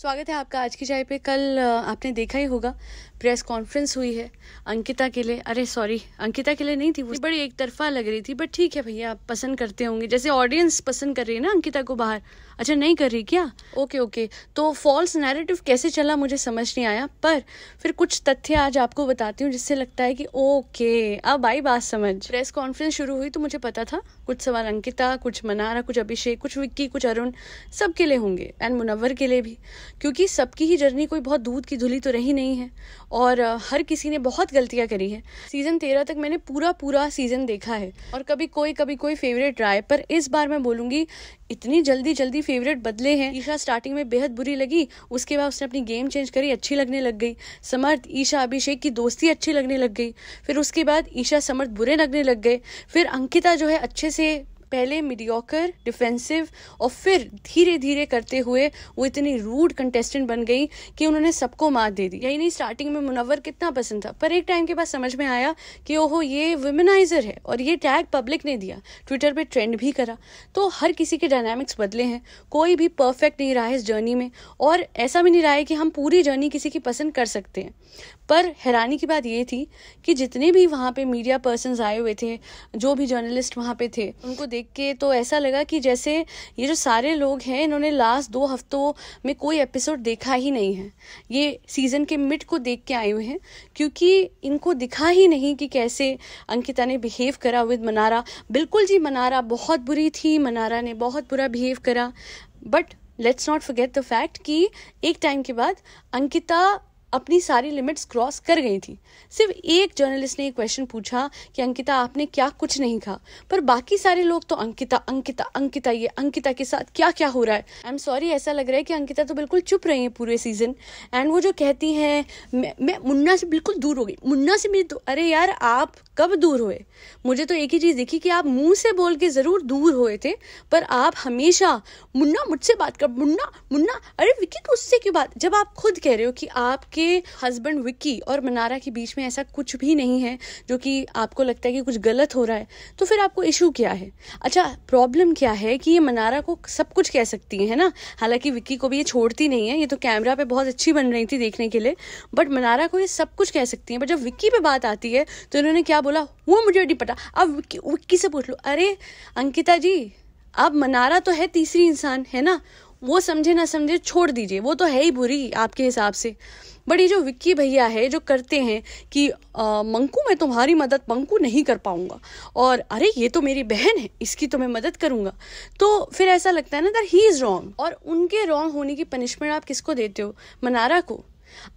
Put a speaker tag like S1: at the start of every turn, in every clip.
S1: स्वागत है आपका आज की चाय पे कल आपने देखा ही होगा प्रेस कॉन्फ्रेंस हुई है अंकिता के लिए अरे सॉरी अंकिता के लिए नहीं थी वो बड़ी एक तरफा लग रही थी बट ठीक है भैया आप पसंद करते होंगे जैसे ऑडियंस पसंद कर रही है ना अंकिता को बाहर अच्छा नहीं कर रही क्या ओके ओके तो फॉल्स नैरेटिव कैसे चला मुझे समझ नहीं आया पर फिर कुछ तथ्य आज आपको बताती हूँ जिससे लगता है कि ओके अब आई बात समझ प्रेस कॉन्फ्रेंस शुरू हुई तो मुझे पता था कुछ सवाल अंकिता कुछ मनारा कुछ अभिषेक कुछ विक्की कुछ अरुण सबके लिए होंगे एंड मुनवर के लिए भी क्योंकि सबकी ही जर्नी कोई बहुत दूध की धुली तो रही नहीं है और हर किसी ने बहुत गलतियाँ करी है सीजन तेरह तक मैंने पूरा पूरा सीजन देखा है और कभी कोई कभी कोई फेवरेट रहा है पर इस बार मैं बोलूँगी इतनी जल्दी जल्दी फेवरेट बदले हैं ईशा स्टार्टिंग में बेहद बुरी लगी उसके बाद उसने अपनी गेम चेंज करी अच्छी लगने लग गई समर्थ ईशा अभिषेक की दोस्ती अच्छी लगने लग गई फिर उसके बाद ईशा समर्थ बुरे लगने लग गए फिर अंकिता जो है अच्छे से पहले मीडियोकर डिफेंसिव और फिर धीरे धीरे करते हुए वो इतनी रूड कंटेस्टेंट बन गई कि उन्होंने सबको मात दे दी यही नहीं स्टार्टिंग में मुनवर कितना पसंद था पर एक टाइम के बाद समझ में आया कि ओहो ये वुमेनाइजर है और ये टैग पब्लिक ने दिया ट्विटर पर ट्रेंड भी करा तो हर किसी के डायनामिक्स बदले हैं कोई भी परफेक्ट नहीं रहा है इस जर्नी में और ऐसा भी नहीं रहा है कि हम पूरी जर्नी किसी की पसंद कर सकते हैं पर हैरानी की बात ये थी कि जितने भी वहाँ पे मीडिया पर्सन आए हुए थे जो भी जर्नलिस्ट वहाँ पे थे उनको देख देख के तो ऐसा लगा कि जैसे ये जो सारे लोग हैं इन्होंने लास्ट दो हफ्तों में कोई एपिसोड देखा ही नहीं है ये सीज़न के मिड को देख के आए हुए हैं क्योंकि इनको दिखा ही नहीं कि कैसे अंकिता ने बिहेव करा विद मनारा बिल्कुल जी मनारा बहुत बुरी थी मनारा ने बहुत बुरा बिहेव करा but let's not forget the fact कि एक टाइम के बाद अंकिता अपनी सारी लिमिट्स क्रॉस कर गई थी सिर्फ एक जर्नलिस्ट ने एक क्वेश्चन पूछा कि अंकिता आपने क्या कुछ नहीं खा पर बाकी सारे लोग तो अंकिता अंकिता अंकिता ये अंकिता के साथ क्या क्या हो रहा है आई एम सॉरी ऐसा लग रहा है कि अंकिता तो बिल्कुल चुप रही है पूरे सीजन एंड वो जो कहती हैं मैं, मैं मुन्ना से बिल्कुल दूर हो गई मुन्ना से मेरी तो, अरे यार आप कब दूर हुए मुझे तो एक ही चीज़ दिखी कि आप मुंह से बोल के ज़रूर दूर हुए थे पर आप हमेशा मुन्ना मुझसे बात कर मुन्ना मुन्ना अरे विकी तो उससे क्यों बात जब आप खुद कह रहे हो कि आपके उनके हस्बैंड विक्की और मनारा के बीच में ऐसा कुछ भी नहीं है जो कि आपको लगता है कि कुछ गलत हो रहा है तो फिर आपको इशू क्या है अच्छा प्रॉब्लम क्या है कि ये मनारा को सब कुछ कह सकती है ना हालांकि विक्की को भी ये छोड़ती नहीं है ये तो कैमरा पे बहुत अच्छी बन रही थी देखने के लिए बट मनारा को ये सब कुछ कह सकती है बट जब विक्की पे बात आती है तो इन्होंने क्या बोला वो मुझे नहीं पता अब विक्की से पूछ लो अरे अंकिता जी अब मनारा तो है तीसरी इंसान है ना वो समझे ना समझे छोड़ दीजिए वो तो है ही बुरी आपके हिसाब से बट ये जो विक्की भैया है जो करते हैं कि मंकू मैं तुम्हारी मदद मंकू नहीं कर पाऊंगा और अरे ये तो मेरी बहन है इसकी तो मैं मदद करूंगा तो फिर ऐसा लगता है ना दर ही इज़ रॉन्ग और उनके रॉन्ग होने की पनिशमेंट आप किसको देते हो मनारा को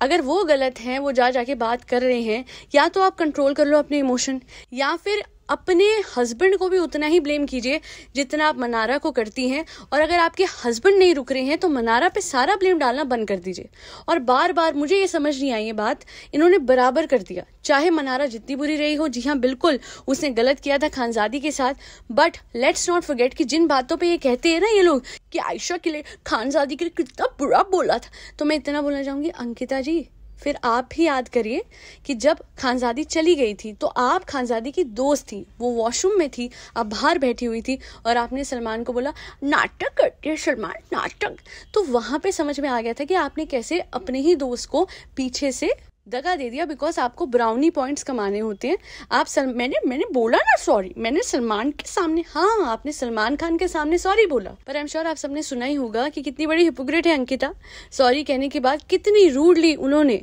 S1: अगर वो गलत हैं वो जा जाके बात कर रहे हैं या तो आप कंट्रोल कर लो अपने इमोशन या फिर अपने हस्बैंड को भी उतना ही ब्लेम कीजिए जितना आप मनारा को करती हैं और अगर आपके हस्बैंड नहीं रुक रहे हैं तो मनारा पे सारा ब्लेम डालना बंद कर दीजिए और बार बार मुझे ये समझ नहीं आई ये बात इन्होंने बराबर कर दिया चाहे मनारा जितनी बुरी रही हो जी हाँ बिल्कुल उसने गलत किया था खानजादी के साथ बट लेट्स नॉट फॉरगेट कि जिन बातों पर ये कहते हैं ना ये लोग कि आयशा के लिए खानजादी के लिए कितना बुरा बोला था तो मैं इतना बोलना चाहूँगी अंकिता जी फिर आप भी याद करिए कि जब खानजादी चली गई थी तो आप खानजादी की दोस्त थी वो वॉशरूम में थी आप बाहर बैठी हुई थी और आपने सलमान को बोला नाटक करती है सलमान नाटक तो वहाँ पे समझ में आ गया था कि आपने कैसे अपने ही दोस्त को पीछे से दगा दे दिया बिकॉज आपको ब्राउनी पॉइंट्स कमाने होते हैं आप सल मैंने मैंने बोला ना सॉरी मैंने सलमान के सामने हाँ आपने सलमान खान के सामने सॉरी बोला पर आई एम श्योर आप सबने सुना ही होगा कि कितनी बड़ी हिपोक्रेट है अंकिता सॉरी कहने के बाद कितनी रूडली उन्होंने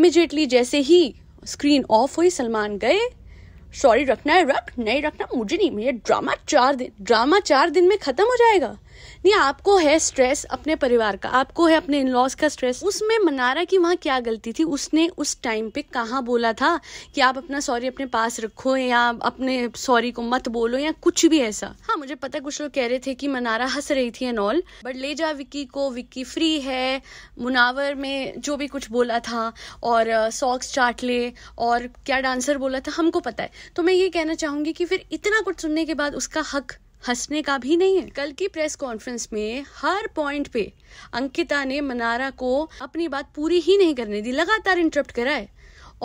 S1: इमिजिएटली जैसे ही स्क्रीन ऑफ हुई सलमान गए सॉरी रखना है रख नहीं रखना मुझे नहीं मेरा ड्रामा चार दिन ड्रामा चार दिन में खत्म हो जाएगा नहीं आपको है स्ट्रेस अपने परिवार का आपको है अपने इन लॉज का स्ट्रेस उसमें मनारा की वहाँ क्या गलती थी उसने उस टाइम पे कहाँ बोला था कि आप अपना सॉरी अपने पास रखो या अपने सॉरी को मत बोलो या कुछ भी ऐसा हाँ मुझे पता कुछ लोग कह रहे थे कि मनारा हंस रही थी एंड ऑल बट ले जा विक्की को विक्की फ्री है मुनावर में जो भी कुछ बोला था और सॉक्स चाट ले और क्या डांसर बोला था हमको पता है तो मैं ये कहना चाहूंगी कि फिर इतना कुछ सुनने के बाद उसका हक हंसने का भी नहीं है कल की प्रेस कॉन्फ्रेंस में हर पॉइंट पे अंकिता ने मनारा को अपनी बात पूरी ही नहीं करने दी लगातार इंटरप्ट है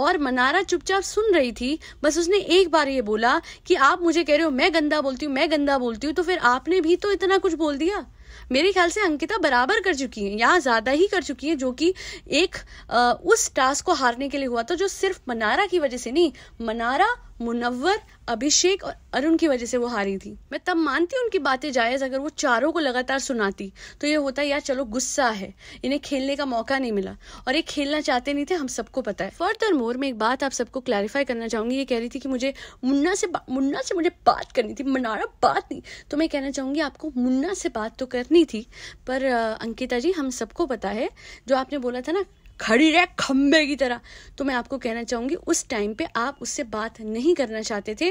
S1: और मनारा चुपचाप सुन रही थी बस उसने एक बार ये बोला कि आप मुझे कह रहे हो मैं गंदा बोलती हूँ मैं गंदा बोलती हूँ तो फिर आपने भी तो इतना कुछ बोल दिया मेरे ख्याल से अंकिता बराबर कर चुकी है या ज़्यादा ही कर चुकी है जो कि एक आ, उस टास्क को हारने के लिए हुआ था जो सिर्फ मनारा की वजह से नहीं मनारा मुनव्वर अभिषेक और अरुण की वजह से वो हारी थी मैं तब मानती उनकी बातें जायज अगर वो चारों को लगातार सुनाती तो ये होता यार चलो गुस्सा है इन्हें खेलने का मौका नहीं मिला और ये खेलना चाहते नहीं थे हम सबको पता है फर्दर मोर में एक बात आप सबको क्लैरिफाई करना चाहूंगी ये कह रही थी कि मुझे मुन्ना से मुन्ना से मुझे बात करनी थी मनारा बात नहीं तो मैं कहना चाहूंगी आपको मुन्ना से बात तो करनी थी पर अंकिता जी हम सबको पता है जो आपने बोला था ना खड़ी रह खम्बे की तरह तो मैं आपको कहना चाहूँगी उस टाइम पे आप उससे बात नहीं करना चाहते थे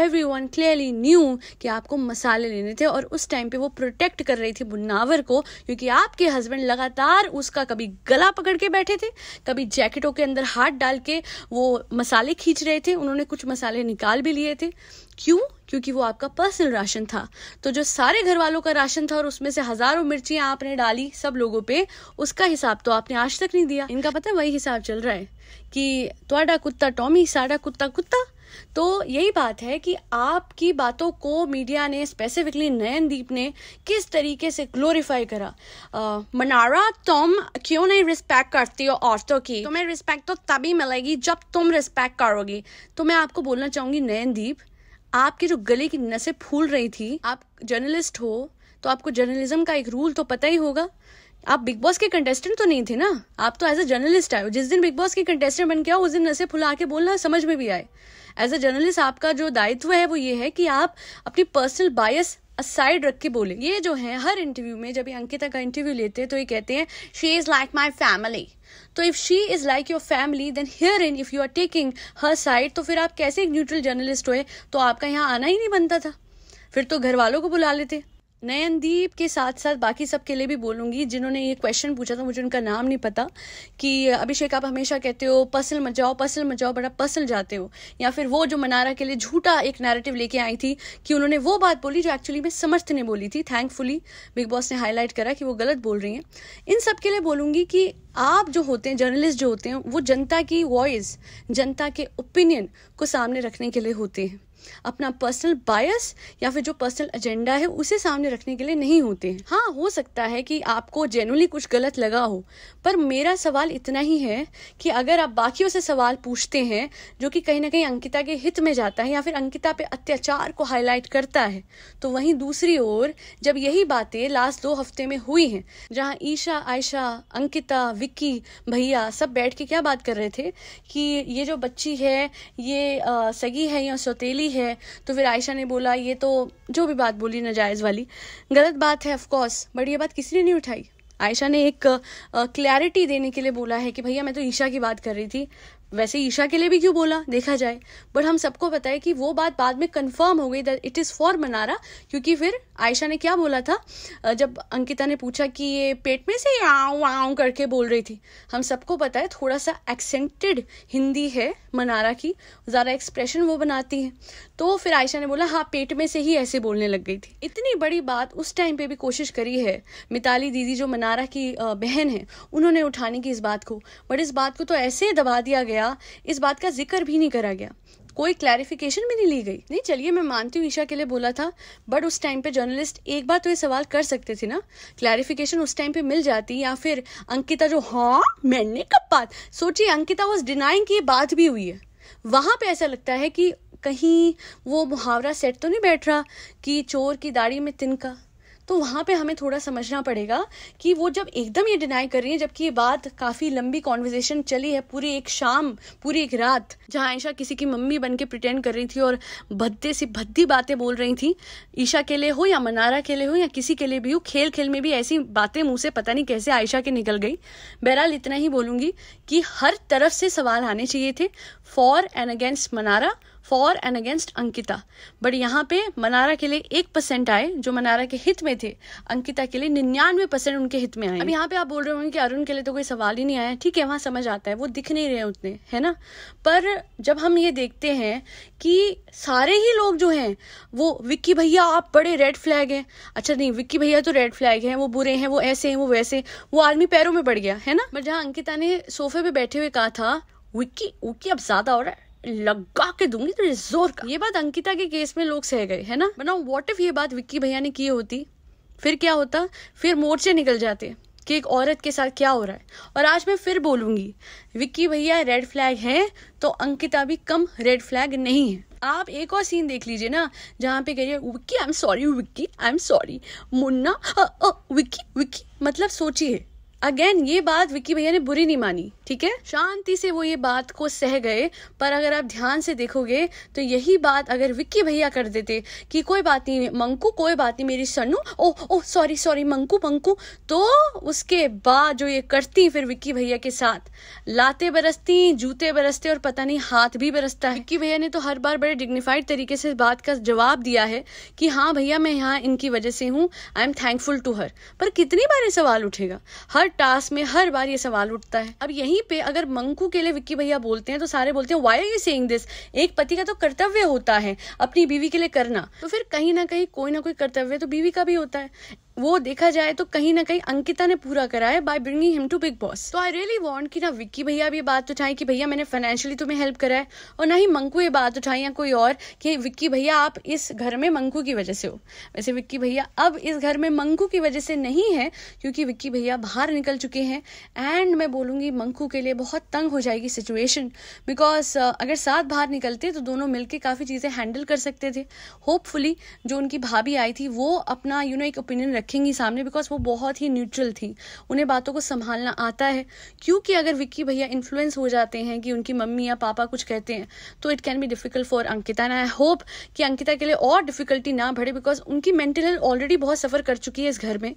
S1: एवरी वन क्लियरली न्यू कि आपको मसाले लेने थे और उस टाइम पे वो प्रोटेक्ट कर रही थी बुन्नावर को क्योंकि आपके हस्बैंड लगातार उसका कभी गला पकड़ के बैठे थे कभी जैकेटों के अंदर हाथ डाल के वो मसाले खींच रहे थे उन्होंने कुछ मसाले निकाल भी लिए थे क्यों क्योंकि वो आपका पर्सनल राशन था तो जो सारे घर वालों का राशन था और उसमें से हजारों मिर्चियां आपने डाली सब लोगों पे उसका हिसाब तो आपने आज तक नहीं दिया इनका पता है वही हिसाब चल रहा है कि तोड़ा कुत्ता टॉमी साडा कुत्ता कुत्ता तो यही बात है कि आपकी बातों को मीडिया ने स्पेसिफिकली नयनदीप ने किस तरीके से ग्लोरीफाई करा मनारा तुम क्यों नहीं रिस्पेक्ट करती हो औरतों की तुम्हें रिस्पेक्ट तो तभी मिलेगी जब तुम रिस्पेक्ट करोगी तो मैं आपको बोलना चाहूंगी नयनदीप आपके जो गले की नसें फूल रही थी आप जर्नलिस्ट हो तो आपको जर्नलिज्म का एक रूल तो पता ही होगा आप बिग बॉस के कंटेस्टेंट तो नहीं थे ना आप तो एज अ जर्नलिस्ट आए हो जिस दिन बिग बॉस के कंटेस्टेंट बन के आओ उस दिन नशे फुला के बोलना समझ में भी आए एज अ जर्नलिस्ट आपका जो दायित्व है वो ये है कि आप अपनी पर्सनल बायस साइड रख के बोले ये जो है हर इंटरव्यू में जब ये अंकिता का इंटरव्यू लेते हैं तो ये कहते हैं she is like my family तो if she is like your family then here in if you are taking her side तो फिर आप कैसे एक न्यूट्रल जर्नलिस्ट हुए तो आपका यहाँ आना ही नहीं बनता था फिर तो घर वालों को बुला लेते नयनदीप के साथ साथ बाकी सब के लिए भी बोलूँगी जिन्होंने ये क्वेश्चन पूछा था मुझे उनका नाम नहीं पता कि अभिषेक आप हमेशा कहते हो पसल मचाओ पसल मचाओ बड़ा पसल जाते हो या फिर वो जो मनारा के लिए झूठा एक नैरेटिव लेके आई थी कि उन्होंने वो बात बोली जो एक्चुअली मैं समर्थ ने बोली थी थैंकफुली बिग बॉस ने हाईलाइट करा कि वो गलत बोल रही हैं इन सब के लिए बोलूँगी कि आप जो होते हैं जर्नलिस्ट जो होते हैं वो जनता की वॉइस जनता के ओपिनियन को सामने रखने के लिए होते हैं अपना पर्सनल बायस या फिर जो पर्सनल एजेंडा है उसे सामने रखने के लिए नहीं होते हैं हाँ हो सकता है कि आपको जेनुअली कुछ गलत लगा हो पर मेरा सवाल इतना ही है कि अगर आप बाकियों से सवाल पूछते हैं जो कि कहीं ना कहीं अंकिता के हित में जाता है या फिर अंकिता पे अत्याचार को हाईलाइट करता है तो वहीं दूसरी ओर जब यही बातें लास्ट दो हफ्ते में हुई हैं जहाँ ईशा आयशा अंकिता विक्की भैया सब बैठ के क्या बात कर रहे थे कि ये जो बच्ची है ये सगी है या सौतेली है तो फिर आयशा ने बोला ये तो जो भी बात बोली नाजायज़ वाली गलत बात है ऑफकोर्स बट ये बात किसी ने नहीं उठाई आयशा ने एक क्लैरिटी देने के लिए बोला है कि भैया मैं तो ईशा की बात कर रही थी वैसे ईशा के लिए भी क्यों बोला देखा जाए बट हम सबको पता है कि वो बात बाद में कंफर्म हो गई that it is for Mannara क्योंकि फिर आयशा ने क्या बोला था जब अंकिता ने पूछा कि ये पेट में से आऊँ आऊँ करके बोल रही थी हम सबको पता है थोड़ा सा एक्सेंटेड हिंदी है मनारा की ज़्यादा एक्सप्रेशन वो बनाती है तो फिर आयशा ने बोला हाँ पेट में से ही ऐसे बोलने लग गई थी इतनी बड़ी बात उस टाइम पर भी कोशिश करी है मिताली दीदी जो मनारा की बहन है उन्होंने उठाने की इस बात को बट इस बात को तो ऐसे दबा दिया गया गया इस बात का जिक्र भी नहीं करा गया कोई क्लैरिफिकेशन भी नहीं ली गई नहीं चलिए मैं मानती हूँ ईशा के लिए बोला था बट उस टाइम पे जर्नलिस्ट एक बार तो ये सवाल कर सकते थे ना क्लैरिफिकेशन उस टाइम पे मिल जाती या फिर अंकिता जो हाँ मैंने कब बात सोचिए अंकिता वॉज डिनाइंग की ये बात भी हुई है वहां पे ऐसा लगता है कि कहीं वो मुहावरा सेट तो नहीं बैठ रहा कि चोर की दाढ़ी में तिनका तो वहाँ पे हमें थोड़ा समझना पड़ेगा कि वो जब एकदम ये डिनाई कर रही है जबकि ये बात काफ़ी लंबी कॉन्वर्जेशन चली है पूरी एक शाम पूरी एक रात जहाँ आयशा किसी की मम्मी बन के प्रिटेंड कर रही थी और भद्दे से भद्दी बातें बोल रही थी ईशा के लिए हो या मनारा के लिए हो या किसी के लिए भी हो खेल खेल में भी ऐसी बातें मुँह से पता नहीं कैसे आयशा के निकल गई बहरहाल इतना ही बोलूँगी कि हर तरफ से सवाल आने चाहिए थे for and against Mannara for and against Ankita but यहाँ पे मनारा के लिए एक परसेंट आए जो मनारा के हित में थे अंकिता के लिए निन्यानवे परसेंट उनके हित में आए अब यहाँ पे आप बोल रहे होंगे कि अरुण के लिए तो कोई सवाल ही नहीं आया ठीक है वहाँ समझ आता है वो दिख नहीं रहे उतने है ना पर जब हम ये देखते हैं कि सारे ही लोग जो हैं वो विक्की भैया आप बड़े रेड फ्लैग हैं अच्छा नहीं विक्की भैया तो रेड फ्लैग हैं वो बुरे हैं वो ऐसे हैं वो वैसे वो आदमी पैरों में बढ़ गया है ना बट जहाँ अंकिता ने सोफे पे बैठे हुए कहा था विक्की विक्की अब ज्यादा हो रहा है लगा के दूंगी तो जोर का ये बात अंकिता के केस में लोग सह गए है ना बनाओ वॉट इफ ये बात विक्की भैया ने की होती फिर क्या होता फिर मोर्चे निकल जाते कि एक औरत के साथ क्या हो रहा है और आज मैं फिर बोलूंगी विक्की भैया रेड फ्लैग है तो अंकिता भी कम रेड फ्लैग नहीं है आप एक और सीन देख लीजिए ना जहाँ पे कह रही है Vicky I am sorry Vicky I am sorry Munna Vicky Vicky मतलब सोचिए अगेन ये बात विक्की भैया ने बुरी नहीं मानी ठीक है शांति से वो ये बात को सह गए पर अगर आप ध्यान से देखोगे तो यही बात अगर विक्की भैया कर देते कि कोई बात नहीं मंकू कोई बात नहीं मेरी सन्नू ओ ओ सॉरी सॉरी मंकू मंकू तो उसके बाद जो ये करती फिर विक्की भैया के साथ लाते बरसती जूते बरसते और पता नहीं हाथ भी बरसता है विक्की भैया ने तो हर बार बड़े डिग्निफाइड तरीके से बात का जवाब दिया है कि हाँ भैया मैं यहाँ इनकी वजह से हूँ I am thankful to her पर कितनी बार ये सवाल उठेगा हर टास्क में हर बार ये सवाल उठता है अब यही वहीं पे अगर मंकू के लिए विक्की भैया बोलते हैं तो सारे बोलते हैं why are you saying this एक पति का तो कर्तव्य होता है अपनी बीवी के लिए करना तो फिर कहीं ना कहीं कोई ना कोई कर्तव्य तो बीवी का भी होता है वो देखा जाए तो कहीं ना कहीं अंकिता ने पूरा करा है by bringing him to Bigg Boss तो आई रियली वॉन्ट की ना विक्की भैया भी ये बात उठाएं कि भैया मैंने फाइनेंशियली तुम्हें हेल्प करा है और ना ही मंकू ये बात उठाई या कोई और कि विक्की भैया आप इस घर में मंकू की वजह से हो वैसे विक्की भैया अब इस घर में मंकू की वजह से नहीं है क्योंकि विक्की भैया बाहर निकल चुके हैं एंड मैं बोलूंगी मंकू के लिए बहुत तंग हो जाएगी सिचुएशन बिकॉज अगर साथ बाहर निकलते तो दोनों मिलकर काफ़ी चीज़ें हैंडल कर सकते थे होपफुली जो उनकी भाभी आई थी वो अपना यू नो एक ओपिनियन रख रखेंगी सामने बिकॉज वो बहुत ही न्यूट्रल थी उन्हें बातों को संभालना आता है क्योंकि अगर विक्की भैया इन्फ्लुएंस हो जाते हैं कि उनकी मम्मी या पापा कुछ कहते हैं तो it can be difficult for Ankita and I hope कि अंकिता के लिए और डिफिकल्टी ना बढ़े बिकॉज उनकी मेंटल हेल्थ ऑलरेडी बहुत सफ़र कर चुकी है इस घर में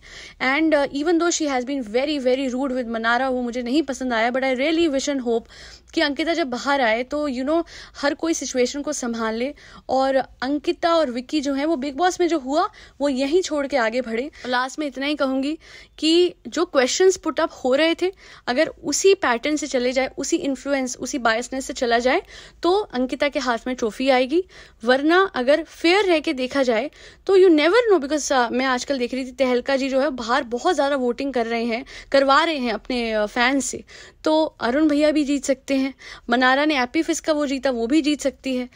S1: and even though she has been very very rude with Mannara वो मुझे नहीं पसंद आया but I really wish and hope कि अंकिता जब बाहर आए तो यू you नो know, हर कोई सिचुएशन को संभाल ले और अंकिता और विक्की जो है वो बिग बॉस में जो हुआ वो यहीं छोड़ के आगे बढ़े लास्ट में इतना ही कहूंगी कि जो क्वेश्चन पुट अप हो रहे थे अगर उसी पैटर्न से चले जाए उसी इन्फ्लुएंस उसी बायसनेस से चला जाए तो अंकिता के हाथ में ट्रॉफी आएगी वरना अगर फेयर रह के देखा जाए तो यू नेवर नो बिकॉज मैं आजकल देख रही थी तहलका जी जो है बाहर बहुत ज़्यादा वोटिंग कर रहे हैं करवा रहे हैं अपने फैन uh, से तो अरुण भैया भी जीत सकते हैं मनारा ने एपी फिस का वो जीता वो भी जीत सकती है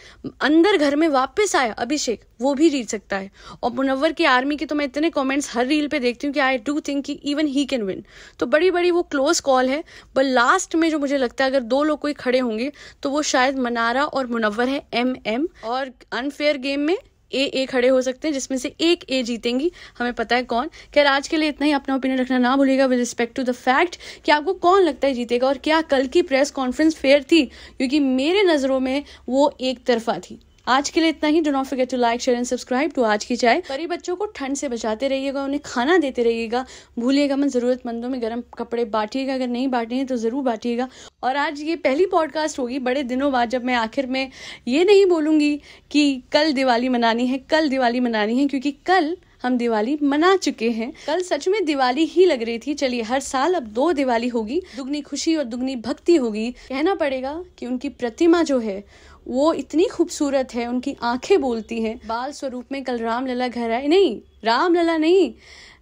S1: अंदर घर में वापस आया अभिषेक वो भी जीत सकता है और मुनव्वर की आर्मी के तो मैं इतने कॉमेंट्स हर रील पे देखती हूँ कि आई डू थिंक कि इवन ही कैन विन तो बड़ी बड़ी वो क्लोज कॉल है बट लास्ट में जो मुझे लगता है अगर दो लोग कोई खड़े होंगे तो वो शायद मनारा और मुनवर है एम एम और अनफेयर गेम में ए ए खड़े हो सकते हैं जिसमें से एक ए जीतेंगी हमें पता है कौन खैर आज के लिए इतना ही अपना ओपिनियन रखना ना भूलेगा with respect to the fact कि आपको कौन लगता है जीतेगा और क्या कल की प्रेस कॉन्फ्रेंस फेयर थी क्योंकि मेरे नज़रों में वो एक तरफा थी आज के लिए इतना ही do not forget to like share and subscribe to आज की चाय गरीब बच्चों को ठंड से बचाते रहिएगा उन्हें खाना देते रहिएगा भूलिएगा मन ज़रूरतमंदों में गर्म कपड़े बांटिएगा अगर नहीं बांटिए तो ज़रूर बांटिएगा और आज ये पहली पॉडकास्ट होगी बड़े दिनों बाद जब मैं आखिर में ये नहीं बोलूंगी कि कल दिवाली मनानी है कल दिवाली मनानी है क्योंकि कल हम दिवाली मना चुके हैं कल सच में दिवाली ही लग रही थी चलिए हर साल अब दो दिवाली होगी दुगनी खुशी और दुगनी भक्ति होगी कहना पड़ेगा कि उनकी प्रतिमा जो है वो इतनी खूबसूरत है उनकी आंखें बोलती हैं बाल स्वरूप में कल राम लला घर आए नहीं राम लला नहीं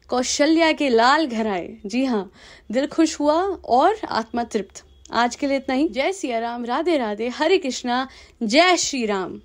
S1: कौशल्या के लाल घर आए जी हाँ दिल खुश हुआ और आत्मा तृप्त आज के लिए इतना ही जय सिया राम राधे राधे हरे कृष्णा जय श्री राम